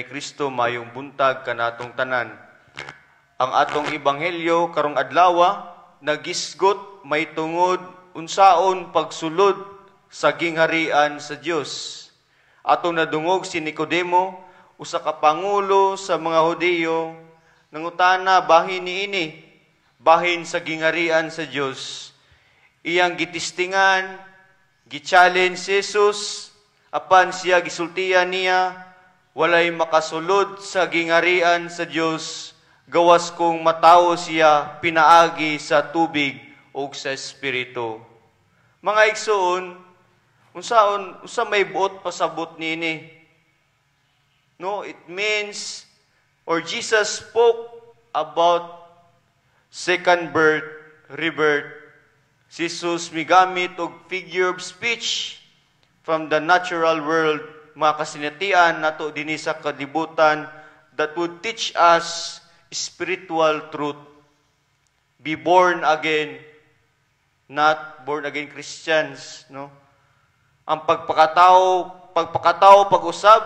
Ni Kristo mayong buntag kanatong tanan. Ang atong ebanghelyo karong adlawa nagisgot may tungod unsaon pagsulod sa gingharian sa Dios. Atong nadungog si Nicodemo usa ka pangulo sa mga Hudiyo nangutana bahin niini bahin sa gingharian sa Dios. Iyang gitistingan, gi-challenge si Jesus apan siya gisultian niya walay makasulod sa gingarian sa Dios gawas kung matao siya pinaagi sa tubig ug sa espiritu. Mga igsoon, unsaon unsa may buot pasabot nini? No, it means or Jesus spoke about second birth, rebirth. Si Jesus migamit og figure of speech from the natural world mga kasinatian nato dinhi sa kalibutan that would teach us spiritual truth. Be born again, not born again Christians, no? Ang pagpakatao, pagpakatao, pag-usab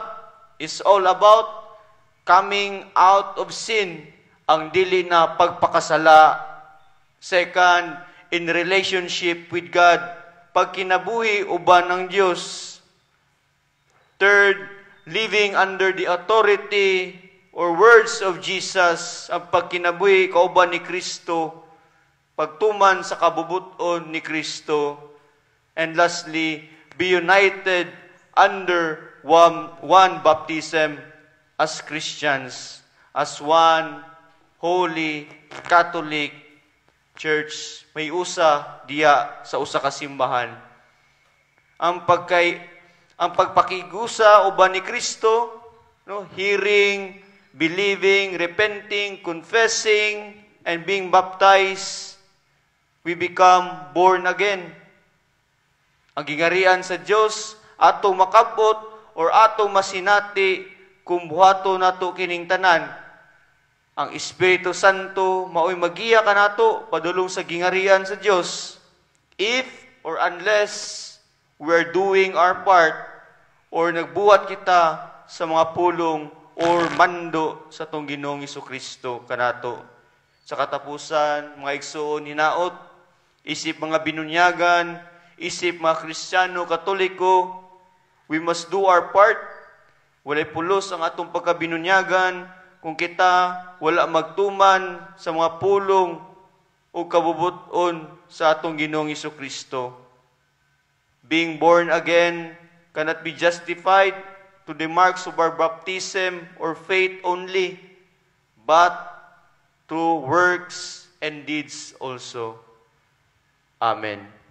is all about coming out of sin, ang dili na pagpakasala. Second, in relationship with God, pagkinabuhi uban ng Dios Third, living under the authority or words of Jesus ang pagkinabuhi kauban ni Kristo, pagtuman sa kabubuton ni Kristo. And lastly, be united under one, one baptism as Christians, as one holy Catholic Church. May usa diya sa usa ka simbahan. Ang pagkay ang pagpakigusa uban ni Kristo, no, hearing, believing, repenting, confessing, and being baptized, we become born again. Ang gingarian sa Dios ato makabot or ato masinati kung buhato nato kining tanan. Ang Espiritu Santo maoy magiya kanato padulong sa gingarian sa Dios if or unless we're doing our part or nagbuhat kita sa mga pulong or mando sa tong Ginoong Iso Kristo kanato. Sa katapusan, mga igsoon hinaot, isip mga binunyagan, isip mga Kristiyano, Katoliko, we must do our part. Walay pulos ang atong pagkabinunyagan kung kita wala magtuman sa mga pulong o kabubuton sa atong Ginoong Iso Kristo being born again cannot be justified to the marks of our baptism or faith only, but to works and deeds also. Amen.